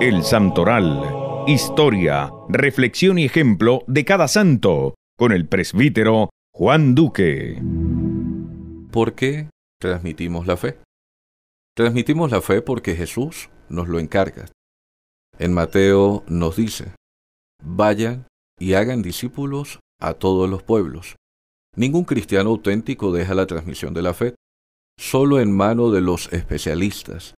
El Santoral. Historia, reflexión y ejemplo de cada santo, con el presbítero Juan Duque. ¿Por qué transmitimos la fe? Transmitimos la fe porque Jesús nos lo encarga. En Mateo nos dice, vayan y hagan discípulos a todos los pueblos. Ningún cristiano auténtico deja la transmisión de la fe, solo en mano de los especialistas,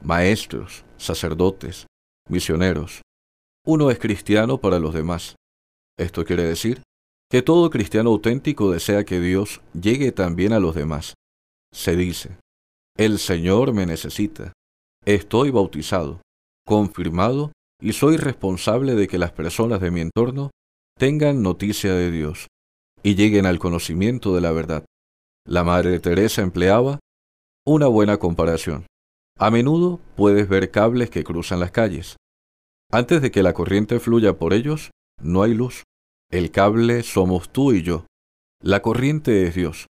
maestros, sacerdotes, misioneros. Uno es cristiano para los demás. Esto quiere decir que todo cristiano auténtico desea que Dios llegue también a los demás. Se dice, el Señor me necesita, estoy bautizado, confirmado y soy responsable de que las personas de mi entorno tengan noticia de Dios y lleguen al conocimiento de la verdad. La Madre Teresa empleaba una buena comparación. A menudo puedes ver cables que cruzan las calles. Antes de que la corriente fluya por ellos, no hay luz. El cable somos tú y yo. La corriente es Dios.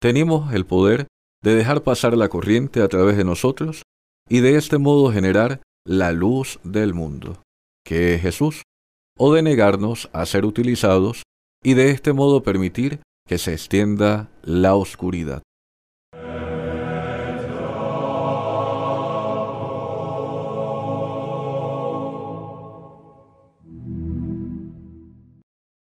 Tenemos el poder de dejar pasar la corriente a través de nosotros y de este modo generar la luz del mundo, que es Jesús, o de negarnos a ser utilizados y de este modo permitir que se extienda la oscuridad.